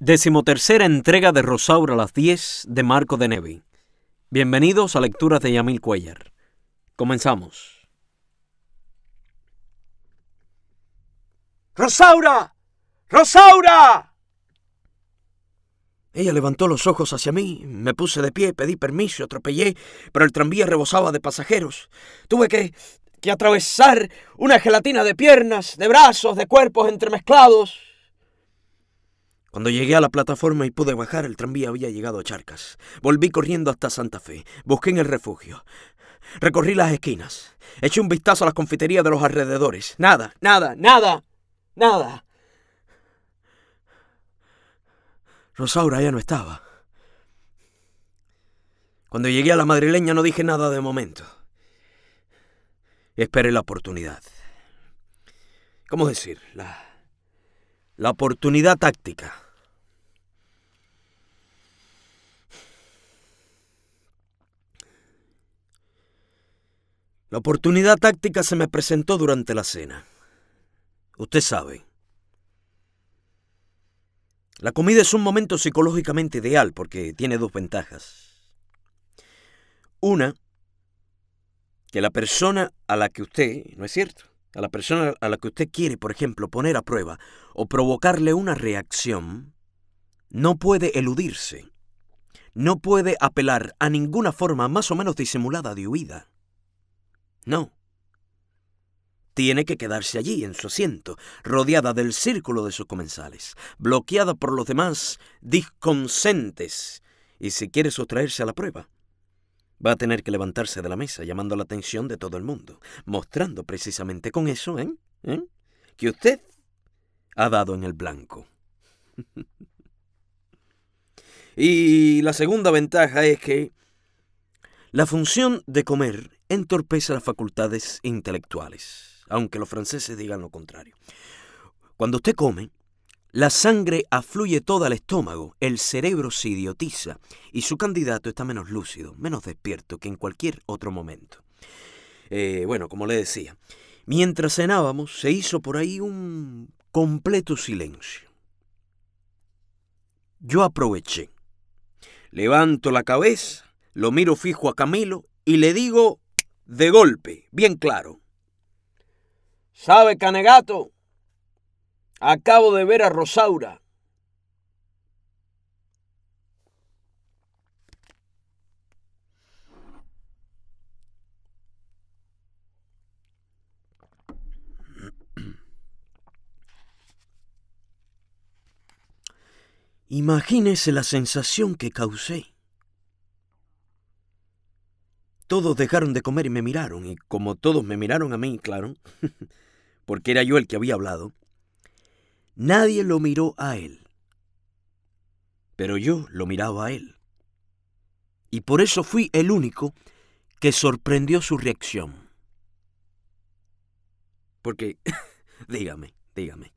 Decimotercera entrega de Rosaura las 10 de Marco de Nevi. Bienvenidos a Lecturas de Yamil Cuellar. Comenzamos. ¡Rosaura! ¡Rosaura! Ella levantó los ojos hacia mí, me puse de pie, pedí permiso, atropellé, pero el tranvía rebosaba de pasajeros. Tuve que, que atravesar una gelatina de piernas, de brazos, de cuerpos entremezclados. Cuando llegué a la plataforma y pude bajar, el tranvía había llegado a Charcas. Volví corriendo hasta Santa Fe. Busqué en el refugio. Recorrí las esquinas. Eché un vistazo a las confiterías de los alrededores. Nada, nada, nada, nada. Rosaura ya no estaba. Cuando llegué a la madrileña no dije nada de momento. Esperé la oportunidad. ¿Cómo decir? La, la oportunidad táctica. La oportunidad táctica se me presentó durante la cena. Usted sabe. La comida es un momento psicológicamente ideal porque tiene dos ventajas. Una, que la persona a la que usted, ¿no es cierto? A la persona a la que usted quiere, por ejemplo, poner a prueba o provocarle una reacción, no puede eludirse, no puede apelar a ninguna forma más o menos disimulada de huida. No. Tiene que quedarse allí, en su asiento, rodeada del círculo de sus comensales, bloqueada por los demás disconsentes, y si quiere sustraerse a la prueba, va a tener que levantarse de la mesa, llamando la atención de todo el mundo, mostrando precisamente con eso, ¿Eh? ¿Eh? Que usted ha dado en el blanco. y la segunda ventaja es que la función de comer entorpece las facultades intelectuales, aunque los franceses digan lo contrario. Cuando usted come, la sangre afluye toda al estómago, el cerebro se idiotiza y su candidato está menos lúcido, menos despierto que en cualquier otro momento. Eh, bueno, como le decía, mientras cenábamos se hizo por ahí un completo silencio. Yo aproveché. Levanto la cabeza, lo miro fijo a Camilo y le digo de golpe, bien claro. ¿Sabe, Canegato? Acabo de ver a Rosaura. Imagínese la sensación que causé. Todos dejaron de comer y me miraron, y como todos me miraron a mí, claro, porque era yo el que había hablado, nadie lo miró a él, pero yo lo miraba a él. Y por eso fui el único que sorprendió su reacción. Porque, dígame, dígame,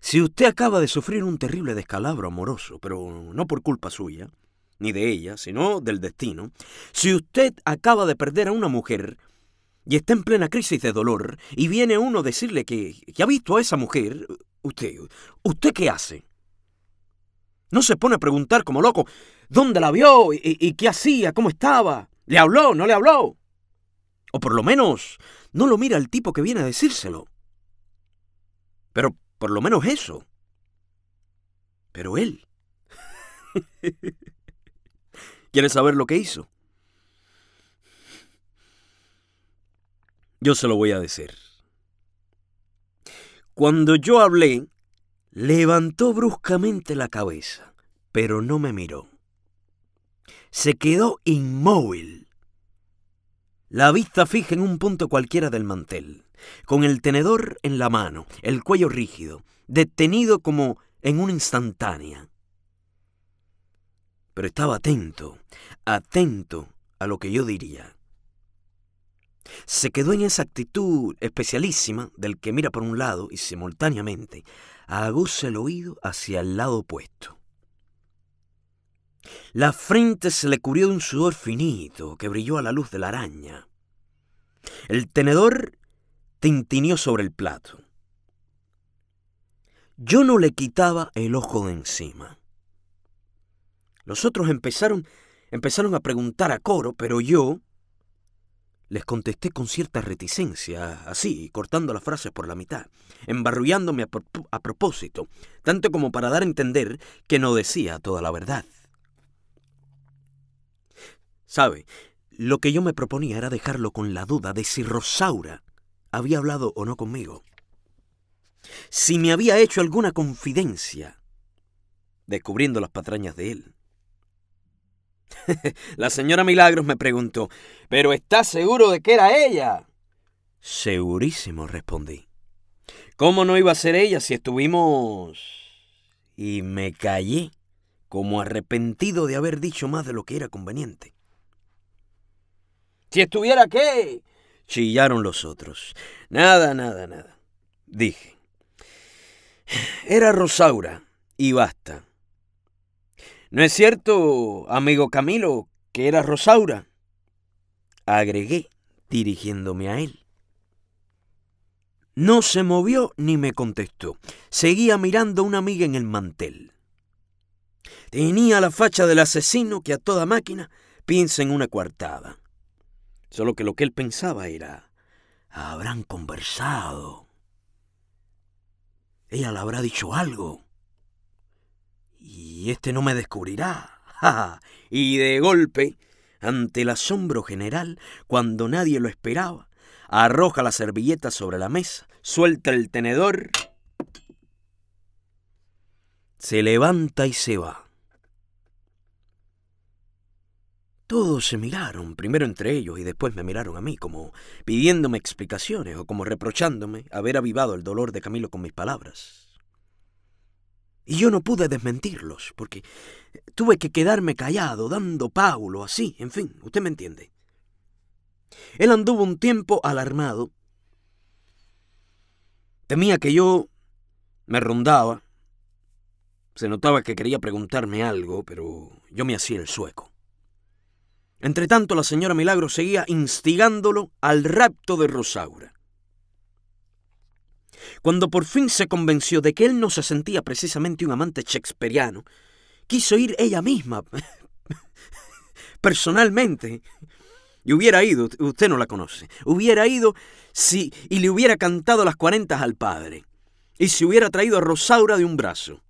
si usted acaba de sufrir un terrible descalabro amoroso, pero no por culpa suya, ni de ella, sino del destino, si usted acaba de perder a una mujer y está en plena crisis de dolor y viene uno a decirle que, ha visto a esa mujer, usted, ¿usted qué hace? No se pone a preguntar como loco, ¿dónde la vio? ¿Y, y qué hacía? ¿Cómo estaba? ¿Le habló? ¿No le habló? O por lo menos no lo mira el tipo que viene a decírselo. Pero por lo menos eso. Pero él. ¿Quieres saber lo que hizo? Yo se lo voy a decir. Cuando yo hablé, levantó bruscamente la cabeza, pero no me miró. Se quedó inmóvil, la vista fija en un punto cualquiera del mantel, con el tenedor en la mano, el cuello rígido, detenido como en una instantánea pero estaba atento, atento a lo que yo diría. Se quedó en esa actitud especialísima del que mira por un lado y simultáneamente aguza el oído hacia el lado opuesto. La frente se le cubrió de un sudor finito que brilló a la luz de la araña. El tenedor tintineó sobre el plato. Yo no le quitaba el ojo de encima. Los otros empezaron, empezaron a preguntar a coro, pero yo les contesté con cierta reticencia, así, cortando las frases por la mitad, embarrullándome a, a propósito, tanto como para dar a entender que no decía toda la verdad. ¿Sabe? Lo que yo me proponía era dejarlo con la duda de si Rosaura había hablado o no conmigo. Si me había hecho alguna confidencia, descubriendo las patrañas de él. la señora Milagros me preguntó, ¿pero estás seguro de que era ella? Segurísimo, respondí. ¿Cómo no iba a ser ella si estuvimos... Y me callé, como arrepentido de haber dicho más de lo que era conveniente. ¿Si estuviera qué? Chillaron los otros. Nada, nada, nada. Dije. Era Rosaura, y basta. ¿No es cierto, amigo Camilo, que era Rosaura? Agregué, dirigiéndome a él. No se movió ni me contestó. Seguía mirando a una amiga en el mantel. Tenía la facha del asesino que a toda máquina piensa en una coartada. Solo que lo que él pensaba era, habrán conversado. Ella le habrá dicho algo y este no me descubrirá. y de golpe, ante el asombro general, cuando nadie lo esperaba, arroja la servilleta sobre la mesa, suelta el tenedor, se levanta y se va. Todos se miraron, primero entre ellos y después me miraron a mí, como pidiéndome explicaciones o como reprochándome haber avivado el dolor de Camilo con mis palabras. Y yo no pude desmentirlos, porque tuve que quedarme callado, dando paulo, así, en fin, usted me entiende. Él anduvo un tiempo alarmado. Temía que yo me rondaba. Se notaba que quería preguntarme algo, pero yo me hacía el sueco. Entretanto, la señora Milagro seguía instigándolo al rapto de Rosaura. Cuando por fin se convenció de que él no se sentía precisamente un amante shakespeariano, quiso ir ella misma, personalmente, y hubiera ido, usted no la conoce, hubiera ido si, y le hubiera cantado las cuarentas al padre, y se hubiera traído a Rosaura de un brazo.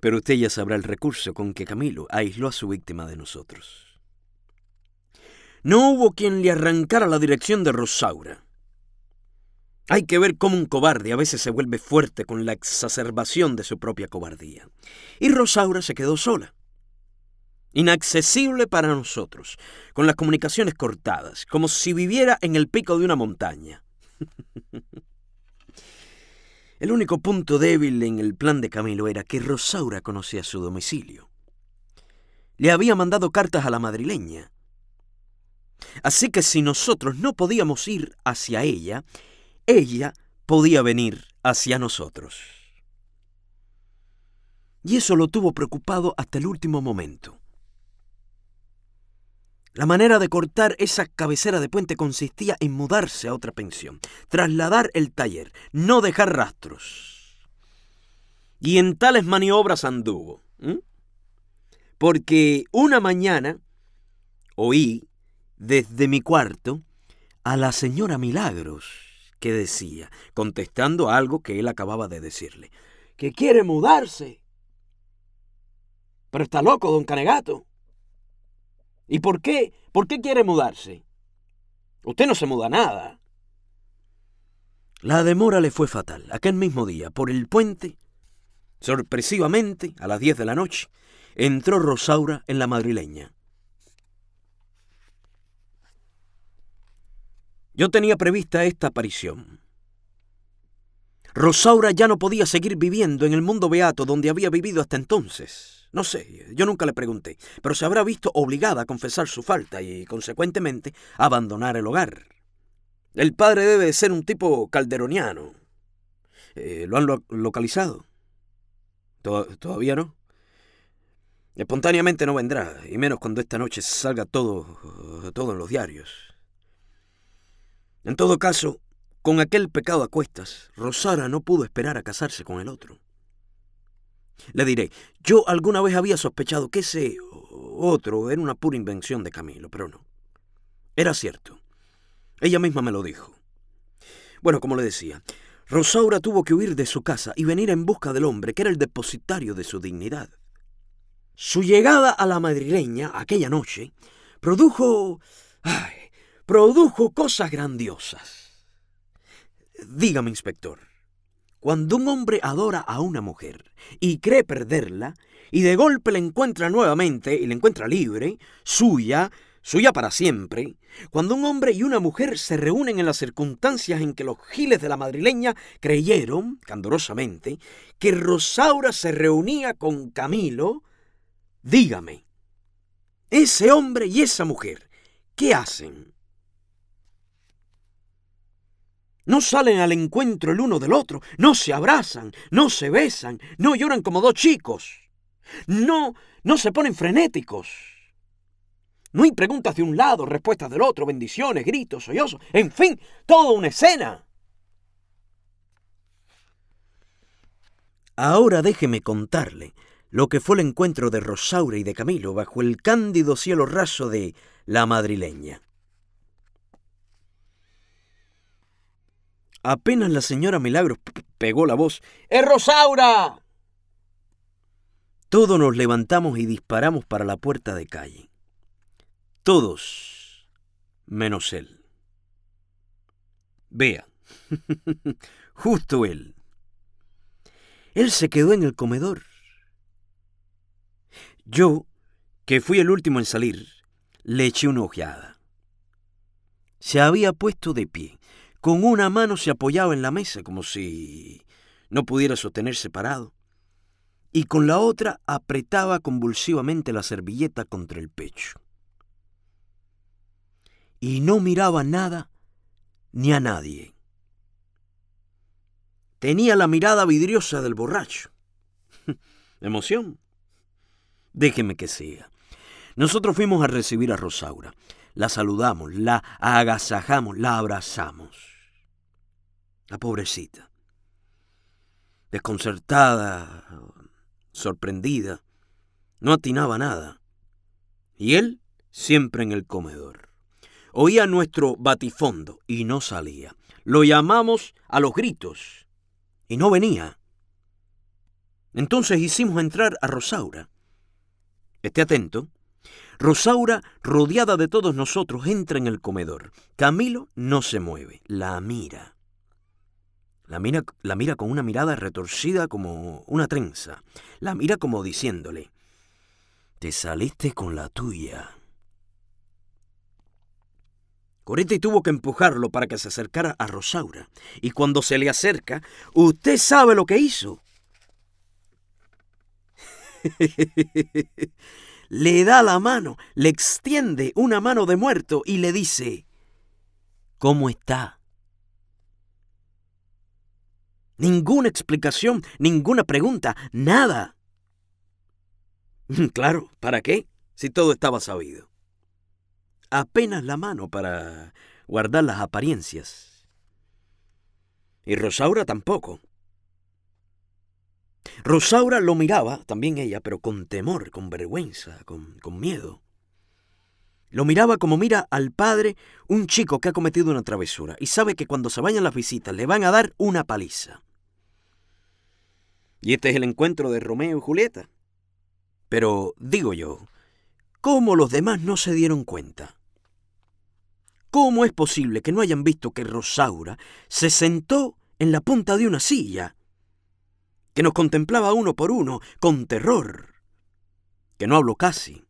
Pero usted ya sabrá el recurso con que Camilo aisló a su víctima de nosotros. No hubo quien le arrancara la dirección de Rosaura. Hay que ver cómo un cobarde a veces se vuelve fuerte con la exacerbación de su propia cobardía. Y Rosaura se quedó sola. Inaccesible para nosotros, con las comunicaciones cortadas, como si viviera en el pico de una montaña. El único punto débil en el plan de Camilo era que Rosaura conocía su domicilio. Le había mandado cartas a la madrileña. Así que si nosotros no podíamos ir hacia ella, ella podía venir hacia nosotros. Y eso lo tuvo preocupado hasta el último momento. La manera de cortar esa cabecera de puente consistía en mudarse a otra pensión, trasladar el taller, no dejar rastros. Y en tales maniobras anduvo. Porque una mañana oí desde mi cuarto a la señora Milagros que decía, contestando algo que él acababa de decirle. Que quiere mudarse. Pero está loco, don Canegato. ¿Y por qué? ¿Por qué quiere mudarse? Usted no se muda nada. La demora le fue fatal. Aquel mismo día, por el puente, sorpresivamente, a las 10 de la noche, entró Rosaura en la madrileña. Yo tenía prevista esta aparición. Rosaura ya no podía seguir viviendo en el mundo beato donde había vivido hasta entonces. No sé, yo nunca le pregunté, pero se habrá visto obligada a confesar su falta y, consecuentemente, abandonar el hogar. El padre debe ser un tipo calderoniano. Eh, ¿Lo han localizado? ¿Todavía no? Espontáneamente no vendrá, y menos cuando esta noche salga todo, todo en los diarios. En todo caso, con aquel pecado a cuestas, Rosara no pudo esperar a casarse con el otro. Le diré, yo alguna vez había sospechado que ese otro era una pura invención de Camilo, pero no. Era cierto. Ella misma me lo dijo. Bueno, como le decía, Rosaura tuvo que huir de su casa y venir en busca del hombre que era el depositario de su dignidad. Su llegada a la madrileña aquella noche produjo ay, produjo cosas grandiosas. Dígame, inspector, cuando un hombre adora a una mujer y cree perderla, y de golpe la encuentra nuevamente y la encuentra libre, suya, suya para siempre, cuando un hombre y una mujer se reúnen en las circunstancias en que los giles de la madrileña creyeron, candorosamente, que Rosaura se reunía con Camilo, dígame, ese hombre y esa mujer, ¿qué hacen? No salen al encuentro el uno del otro, no se abrazan, no se besan, no lloran como dos chicos, no, no se ponen frenéticos. No hay preguntas de un lado, respuestas del otro, bendiciones, gritos, sollozos, en fin, toda una escena. Ahora déjeme contarle lo que fue el encuentro de Rosaura y de Camilo bajo el cándido cielo raso de la madrileña. Apenas la señora Milagros pegó la voz. ¡Es Rosaura! Todos nos levantamos y disparamos para la puerta de calle. Todos, menos él. Vea, justo él. Él se quedó en el comedor. Yo, que fui el último en salir, le eché una ojeada. Se había puesto de pie. Con una mano se apoyaba en la mesa, como si no pudiera sostenerse parado, y con la otra apretaba convulsivamente la servilleta contra el pecho. Y no miraba nada ni a nadie. Tenía la mirada vidriosa del borracho. ¿Emoción? Déjeme que siga. Nosotros fuimos a recibir a Rosaura la saludamos, la agasajamos, la abrazamos. La pobrecita, desconcertada, sorprendida, no atinaba nada. Y él siempre en el comedor. Oía nuestro batifondo y no salía. Lo llamamos a los gritos y no venía. Entonces hicimos entrar a Rosaura. Esté atento, Rosaura, rodeada de todos nosotros, entra en el comedor. Camilo no se mueve, la mira. La mira, la mira con una mirada retorcida como una trenza. La mira como diciéndole, te saliste con la tuya. Coretti tuvo que empujarlo para que se acercara a Rosaura. Y cuando se le acerca, usted sabe lo que hizo. le da la mano, le extiende una mano de muerto y le dice, ¿cómo está? Ninguna explicación, ninguna pregunta, nada. Claro, ¿para qué? Si todo estaba sabido. Apenas la mano para guardar las apariencias. Y Rosaura tampoco. Rosaura lo miraba, también ella, pero con temor, con vergüenza, con, miedo. Lo miraba como mira al padre un chico que ha cometido una travesura y sabe que cuando se vayan las visitas le van a dar una paliza. Y este es el encuentro de Romeo y Julieta. Pero digo yo, ¿cómo los demás no se dieron cuenta? ¿Cómo es posible que no hayan visto que Rosaura se sentó en la punta de una silla que nos contemplaba uno por uno con terror, que no habló casi,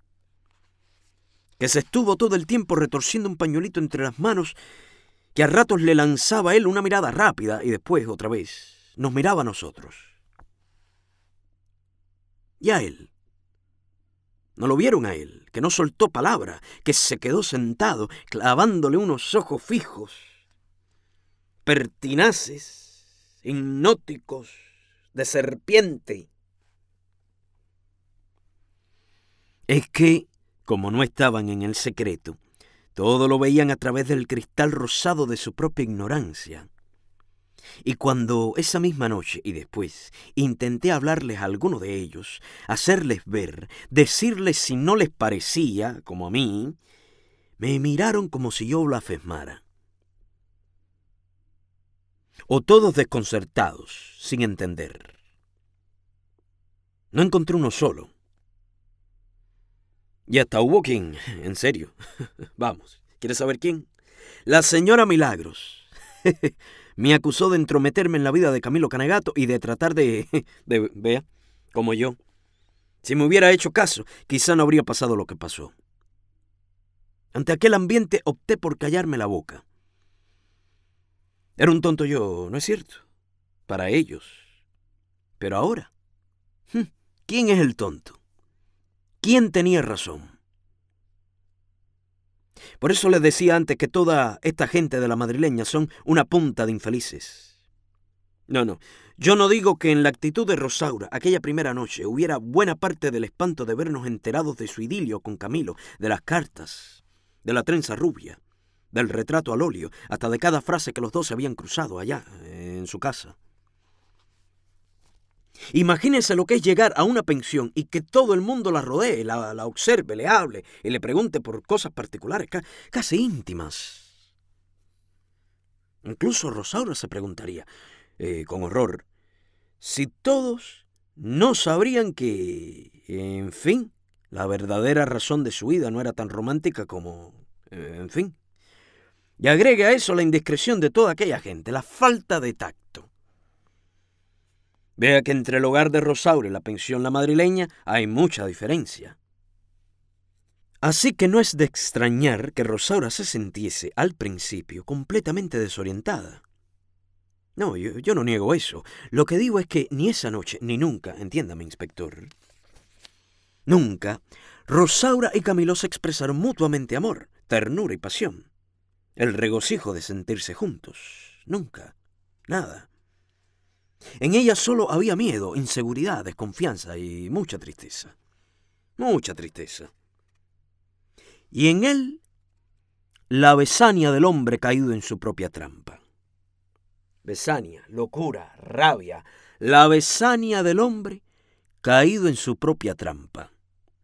que se estuvo todo el tiempo retorciendo un pañuelito entre las manos, que a ratos le lanzaba a él una mirada rápida y después otra vez nos miraba a nosotros. Y a él. No lo vieron a él, que no soltó palabra, que se quedó sentado, clavándole unos ojos fijos, pertinaces, hipnóticos, de serpiente. Es que, como no estaban en el secreto, todo lo veían a través del cristal rosado de su propia ignorancia. Y cuando esa misma noche y después intenté hablarles a alguno de ellos, hacerles ver, decirles si no les parecía, como a mí, me miraron como si yo blasfemara o todos desconcertados, sin entender. No encontré uno solo. Y hasta hubo quien, en serio, vamos, ¿quieres saber quién? La señora Milagros. Me acusó de entrometerme en la vida de Camilo Canegato y de tratar de... de vea, como yo. Si me hubiera hecho caso, quizá no habría pasado lo que pasó. Ante aquel ambiente opté por callarme la boca. Era un tonto yo, ¿no es cierto? Para ellos. Pero ahora, hm, ¿quién es el tonto? ¿Quién tenía razón? Por eso les decía antes que toda esta gente de la madrileña son una punta de infelices. No, no, yo no digo que en la actitud de Rosaura aquella primera noche hubiera buena parte del espanto de vernos enterados de su idilio con Camilo, de las cartas, de la trenza rubia, del retrato al óleo, hasta de cada frase que los dos se habían cruzado allá, en su casa. Imagínense lo que es llegar a una pensión y que todo el mundo la rodee, la, observe, le hable y le pregunte por cosas particulares, casi íntimas. Incluso Rosaura se preguntaría, eh, con horror, si todos no sabrían que, en fin, la verdadera razón de su vida no era tan romántica como, eh, en fin, y agregue a eso la indiscreción de toda aquella gente, la falta de tacto. Vea que entre el hogar de Rosaura y la pensión la madrileña hay mucha diferencia. Así que no es de extrañar que Rosaura se sintiese al principio completamente desorientada. No, yo, yo, no niego eso. Lo que digo es que ni esa noche, ni nunca, entiéndame, inspector. Nunca, Rosaura y Camilo se expresaron mutuamente amor, ternura y pasión el regocijo de sentirse juntos. Nunca. Nada. En ella solo había miedo, inseguridad, desconfianza y mucha tristeza. Mucha tristeza. Y en él, la besania del hombre caído en su propia trampa. Besania, locura, rabia. La besania del hombre caído en su propia trampa.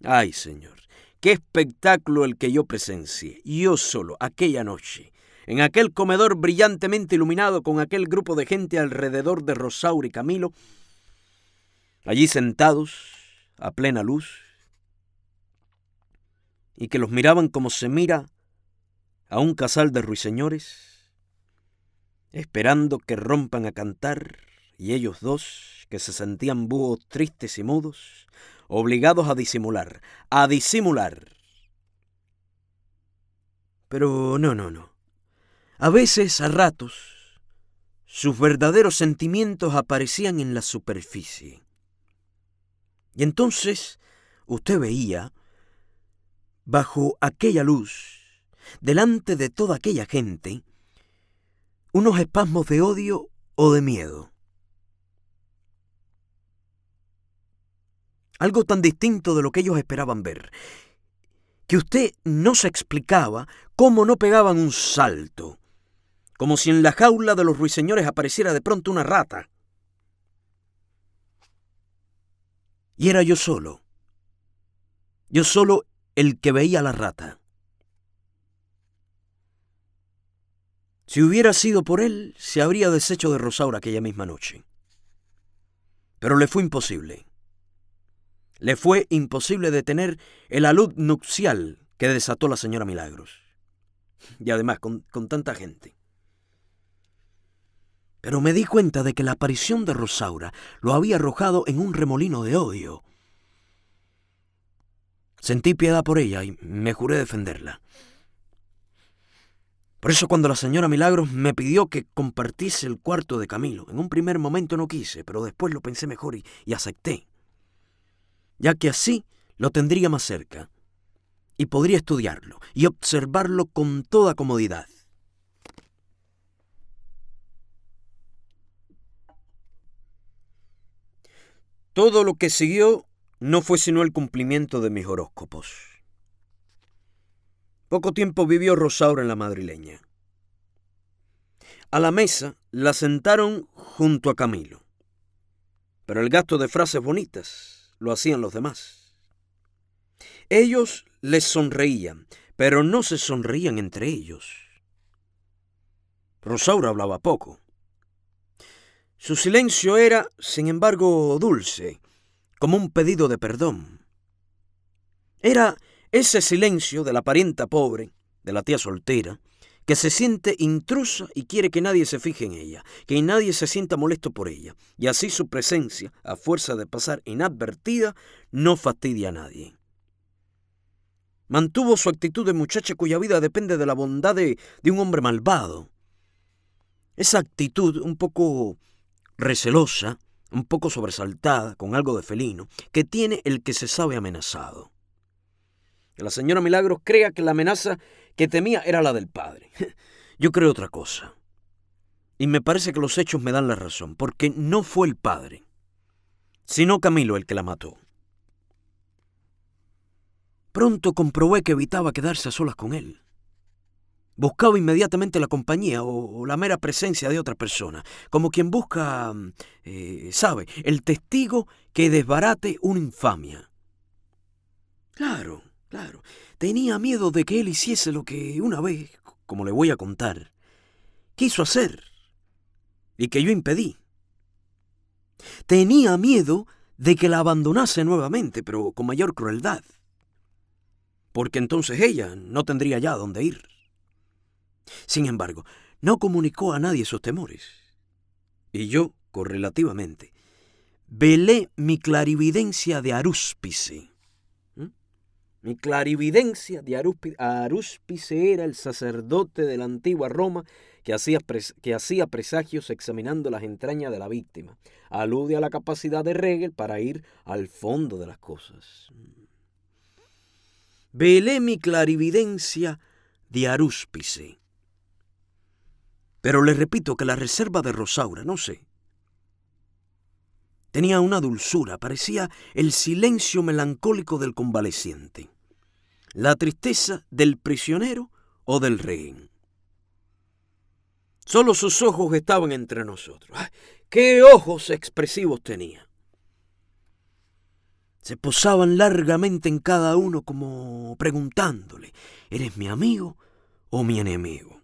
Ay, Señor. Qué espectáculo el que yo presencié, yo solo, aquella noche, en aquel comedor brillantemente iluminado con aquel grupo de gente alrededor de Rosaura y Camilo, allí sentados, a plena luz, y que los miraban como se mira a un casal de ruiseñores, esperando que rompan a cantar, y ellos dos, que se sentían búhos tristes y mudos, obligados a disimular, a disimular. Pero no, no, no. A veces, a ratos, sus verdaderos sentimientos aparecían en la superficie. Y entonces usted veía, bajo aquella luz, delante de toda aquella gente, unos espasmos de odio o de miedo. Algo tan distinto de lo que ellos esperaban ver, que usted no se explicaba cómo no pegaban un salto, como si en la jaula de los ruiseñores apareciera de pronto una rata. Y era yo solo, yo solo el que veía la rata. Si hubiera sido por él, se habría deshecho de Rosaura aquella misma noche. Pero le fue imposible. Le fue imposible detener el alud nupcial que desató la señora Milagros. Y además con, tanta gente. Pero me di cuenta de que la aparición de Rosaura lo había arrojado en un remolino de odio. Sentí piedad por ella y me juré defenderla. Por eso cuando la señora Milagros me pidió que compartiese el cuarto de Camilo, en un primer momento no quise, pero después lo pensé mejor y acepté ya que así lo tendría más cerca y podría estudiarlo y observarlo con toda comodidad. Todo lo que siguió no fue sino el cumplimiento de mis horóscopos. Poco tiempo vivió Rosaura en la madrileña. A la mesa la sentaron junto a Camilo. Pero el gasto de frases bonitas lo hacían los demás. Ellos les sonreían, pero no se sonreían entre ellos. Rosaura hablaba poco. Su silencio era, sin embargo, dulce, como un pedido de perdón. Era ese silencio de la parienta pobre, de la tía soltera, que se siente intrusa y quiere que nadie se fije en ella, que nadie se sienta molesto por ella, y así su presencia, a fuerza de pasar inadvertida, no fastidia a nadie. Mantuvo su actitud de muchacha cuya vida depende de la bondad de, un hombre malvado. Esa actitud un poco recelosa, un poco sobresaltada, con algo de felino, que tiene el que se sabe amenazado. La señora Milagros crea que la amenaza que temía era la del padre. Yo creo otra cosa. Y me parece que los hechos me dan la razón, porque no fue el padre, sino Camilo el que la mató. Pronto comprobé que evitaba quedarse a solas con él. Buscaba inmediatamente la compañía o, la mera presencia de otra persona, como quien busca, mm, eh, sabe, el testigo que desbarate una infamia. Claro, claro. Tenía miedo de que él hiciese lo que una vez, como le voy a contar, quiso hacer y que yo impedí. Tenía miedo de que la abandonase nuevamente, pero con mayor crueldad, porque entonces ella no tendría ya dónde ir. Sin embargo, no comunicó a nadie sus temores, y yo, correlativamente, velé mi clarividencia de arúspice mi clarividencia de Arúspice era el sacerdote de la antigua Roma que hacía, que hacía presagios examinando las entrañas de la víctima. Alude a la capacidad de Regel para ir al fondo de las cosas. Velé mi clarividencia de Arúspice. Pero le repito que la reserva de Rosaura, no sé, Tenía una dulzura, parecía el silencio melancólico del convaleciente la tristeza del prisionero o del rey. Solo sus ojos estaban entre nosotros. ¡Qué ojos expresivos tenía! Se posaban largamente en cada uno como preguntándole, ¿eres mi amigo o mi enemigo?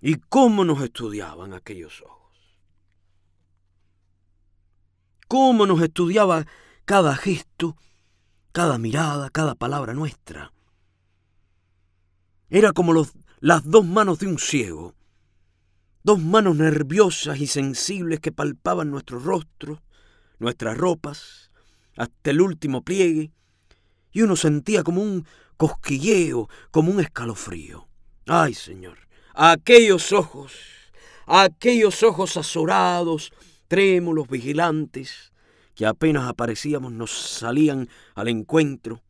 ¿Y cómo nos estudiaban aquellos ojos? ¿Cómo nos estudiaba cada gesto? cada mirada, cada palabra nuestra. Era como las dos manos de un ciego, dos manos nerviosas y sensibles que palpaban nuestro rostro, nuestras ropas, hasta el último pliegue, y uno sentía como un cosquilleo, como un escalofrío. Ay, Señor, aquellos ojos, aquellos ojos azorados, trémulos, vigilantes, que apenas aparecíamos nos salían al encuentro,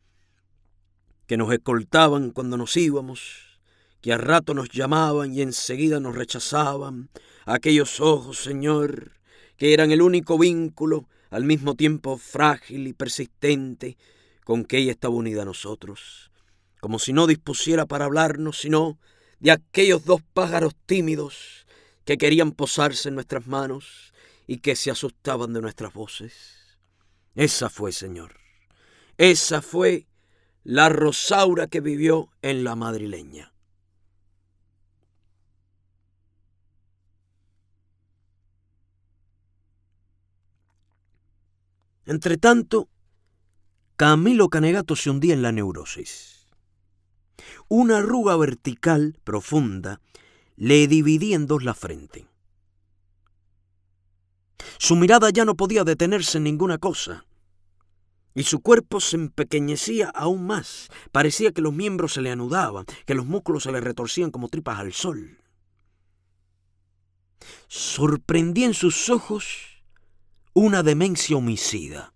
que nos escoltaban cuando nos íbamos, que a rato nos llamaban y enseguida nos rechazaban, aquellos ojos, Señor, que eran el único vínculo, al mismo tiempo frágil y persistente, con que ella estaba unida a nosotros, como si no dispusiera para hablarnos, sino de aquellos dos pájaros tímidos que querían posarse en nuestras manos y que se asustaban de nuestras voces. Esa fue, señor. Esa fue la Rosaura que vivió en la madrileña. Entre tanto, Camilo Canegato se hundía en la neurosis. Una arruga vertical profunda le dividía en dos la frente. Su mirada ya no podía detenerse en ninguna cosa. Y su cuerpo se empequeñecía aún más. Parecía que los miembros se le anudaban, que los músculos se le retorcían como tripas al sol. Sorprendí en sus ojos una demencia homicida.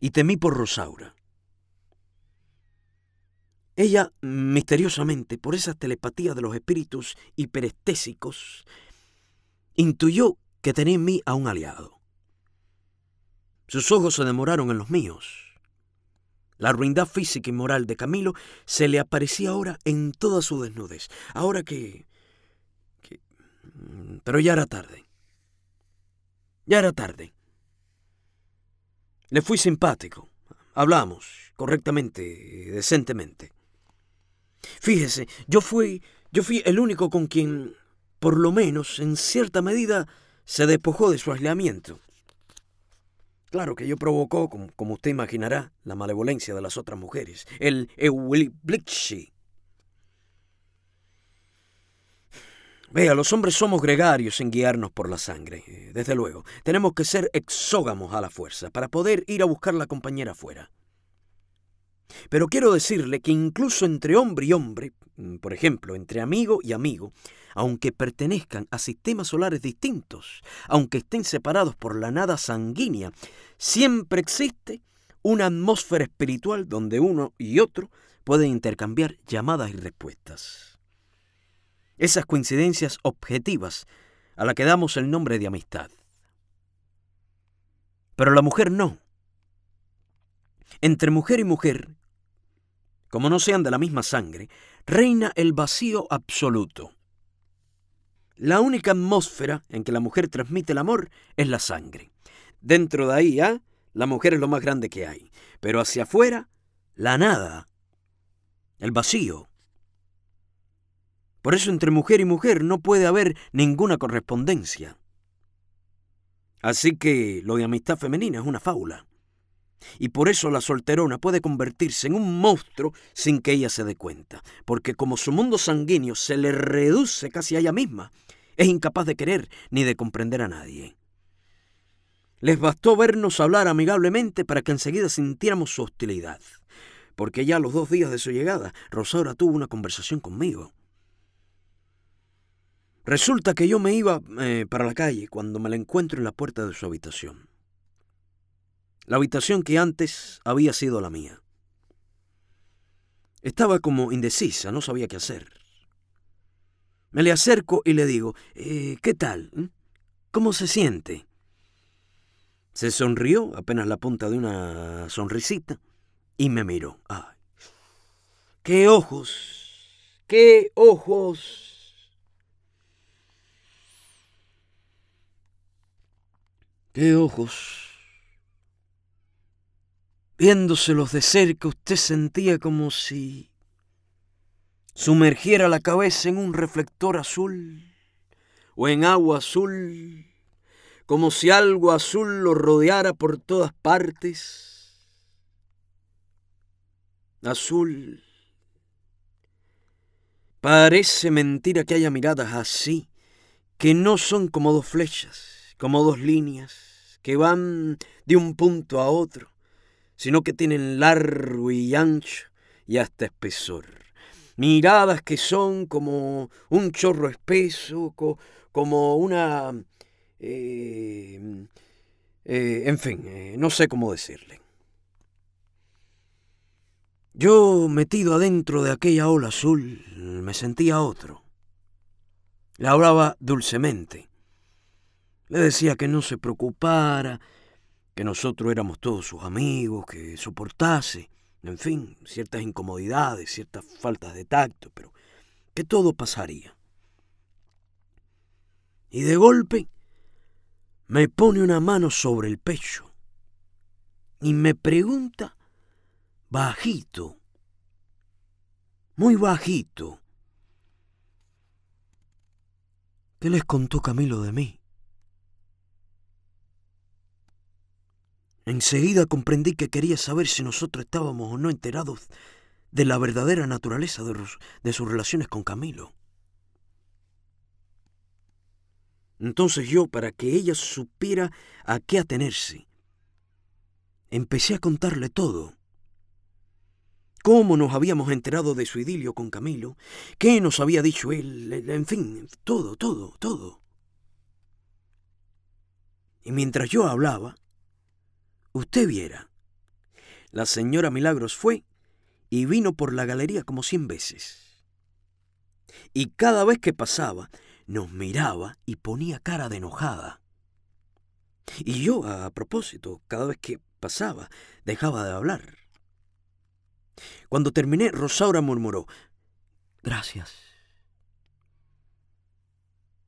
Y temí por Rosaura. Ella, misteriosamente, por esas telepatías de los espíritus hiperestésicos, intuyó que tenía en mí a un aliado. Sus ojos se demoraron en los míos. La ruindad física y moral de Camilo se le aparecía ahora en toda su desnudez. Ahora que... que... Pero ya era tarde. Ya era tarde. Le fui simpático. Hablamos correctamente, decentemente. Fíjese, yo fui, yo fui el único con quien, por lo menos en cierta medida, se despojó de su aislamiento. Claro que ello provocó, como, usted imaginará, la malevolencia de las otras mujeres, el Euliblixi. Vea, los hombres somos gregarios en guiarnos por la sangre, eh, desde luego. Tenemos que ser exógamos a la fuerza para poder ir a buscar la compañera afuera. Pero quiero decirle que incluso entre hombre y hombre, mm, por ejemplo, entre amigo y amigo, aunque pertenezcan a sistemas solares distintos, aunque estén separados por la nada sanguínea, siempre existe una atmósfera espiritual donde uno y otro pueden intercambiar llamadas y respuestas. Esas coincidencias objetivas a las que damos el nombre de amistad. Pero la mujer no. Entre mujer y mujer, como no sean de la misma sangre, reina el vacío absoluto. La única atmósfera en que la mujer transmite el amor es la sangre. Dentro de ahí, ¿ah? la mujer es lo más grande que hay, pero hacia afuera, la nada, el vacío. Por eso entre mujer y mujer no puede haber ninguna correspondencia. Así que lo de amistad femenina es una fábula. Y por eso la solterona puede convertirse en un monstruo sin que ella se dé cuenta, porque como su mundo sanguíneo se le reduce casi a ella misma, es incapaz de querer ni de comprender a nadie. Les bastó vernos hablar amigablemente para que enseguida sintiéramos su hostilidad, porque ya los dos días de su llegada, Rosaura tuvo una conversación conmigo. Resulta que yo me iba eh, para la calle cuando me la encuentro en la puerta de su habitación la habitación que antes había sido la mía. Estaba como indecisa, no sabía qué hacer. Me le acerco y le digo, eh, ¿qué tal? ¿Mm? ¿Cómo se siente? Se sonrió, apenas la punta de una sonrisita, y me miró. ¡Ay! ¡Qué ojos! ¡Qué ojos! ¡Qué ojos! Viéndoselos de cerca, usted sentía como si sumergiera la cabeza en un reflector azul o en agua azul, como si algo azul lo rodeara por todas partes. Azul. Parece mentira que haya miradas así, que no son como dos flechas, como dos líneas, que van de un punto a otro sino que tienen largo y ancho y hasta espesor. Miradas que son como un chorro espeso, como una... Em, eh, en fin, eh, no sé cómo decirle. Yo, metido adentro de aquella ola azul, me sentía otro. Le hablaba dulcemente. Le decía que no se preocupara, que nosotros éramos todos sus amigos, que soportase, en fin, ciertas incomodidades, ciertas faltas de tacto, pero que todo pasaría. Y de golpe me pone una mano sobre el pecho y me pregunta bajito, muy bajito, ¿qué les contó Camilo de mí? Enseguida comprendí que quería saber si nosotros estábamos o no enterados de la verdadera naturaleza de, de sus relaciones con Camilo. Entonces yo, para que ella supiera a qué atenerse, empecé a contarle todo. Cómo nos habíamos enterado de su idilio con Camilo, qué nos había dicho él, en fin, todo, todo, todo. Y mientras yo hablaba, Usted viera. La señora Milagros fue y vino por la galería como cien veces. Y cada vez que pasaba, nos miraba y ponía cara de enojada. Y yo, a propósito, cada vez que pasaba, dejaba de hablar. Cuando terminé, Rosaura murmuró, Gracias.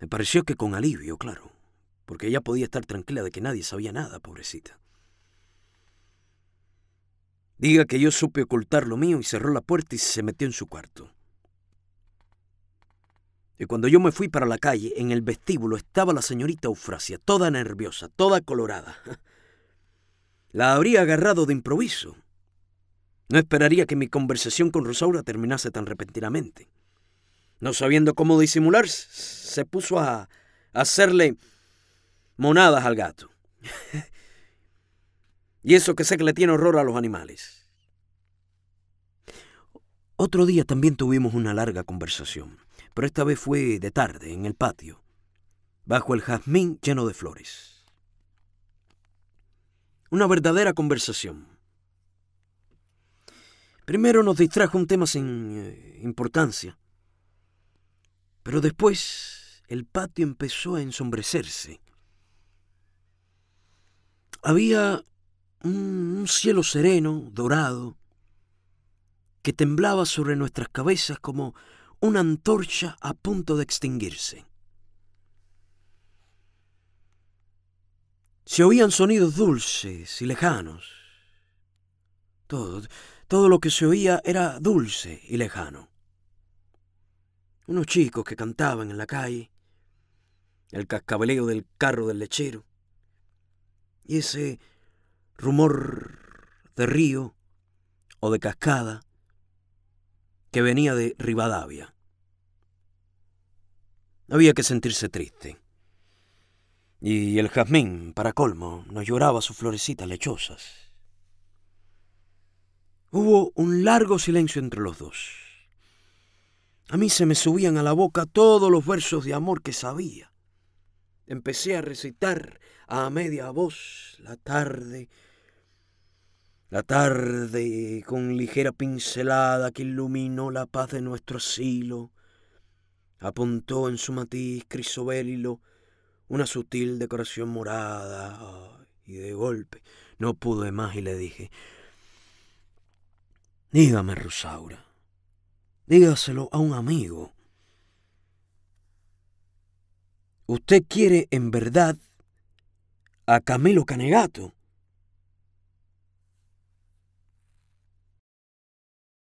Me pareció que con alivio, claro, porque ella podía estar tranquila de que nadie sabía nada, pobrecita. Diga que yo supe ocultar lo mío y cerró la puerta y se metió en su cuarto. Y cuando yo me fui para la calle, en el vestíbulo estaba la señorita Eufrasia, toda nerviosa, toda colorada. La habría agarrado de improviso. No esperaría que mi conversación con Rosaura terminase tan repentinamente. No sabiendo cómo disimular, se puso a hacerle monadas al gato. Y eso que sé que le tiene horror a los animales. Otro día también tuvimos una larga conversación, pero esta vez fue de tarde, en el patio, bajo el jazmín lleno de flores. Una verdadera conversación. Primero nos distrajo un tema sin eh, importancia, pero después el patio empezó a ensombrecerse. Había Mm, un cielo sereno, dorado, que temblaba sobre nuestras cabezas como una antorcha a punto de extinguirse. Se oían sonidos dulces y lejanos. Todo, todo lo que se oía era dulce y lejano. Unos chicos que cantaban en la calle, el cascabeleo del carro del lechero, y ese rumor de río o de cascada que venía de Rivadavia. Había que sentirse triste. Y el jazmín, para colmo, nos lloraba sus florecitas lechosas. Hubo un largo silencio entre los dos. A mí se me subían a la boca todos los versos de amor que sabía. Empecé a recitar a media voz la tarde la tarde, con ligera pincelada que iluminó la paz de nuestro asilo, apuntó en su matiz crisobélilo una sutil decoración morada. Y de golpe no pude más y le dije, dígame, Rosaura, dígaselo a un amigo. ¿Usted quiere en verdad a Camelo Canegato?